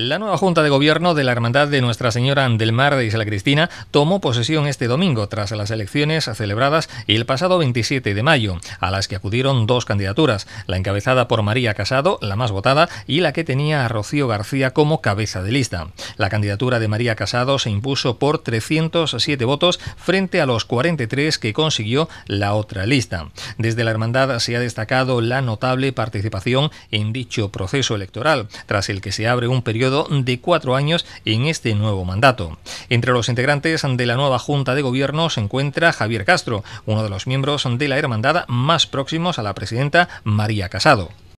La nueva Junta de Gobierno de la Hermandad de Nuestra Señora del Mar de Isla Cristina tomó posesión este domingo tras las elecciones celebradas el pasado 27 de mayo, a las que acudieron dos candidaturas, la encabezada por María Casado, la más votada, y la que tenía a Rocío García como cabeza de lista. La candidatura de María Casado se impuso por 307 votos frente a los 43 que consiguió la otra lista. Desde la Hermandad se ha destacado la notable participación en dicho proceso electoral, tras el que se abre un periodo de cuatro años en este nuevo mandato. Entre los integrantes de la nueva Junta de Gobierno se encuentra Javier Castro, uno de los miembros de la hermandad más próximos a la presidenta María Casado.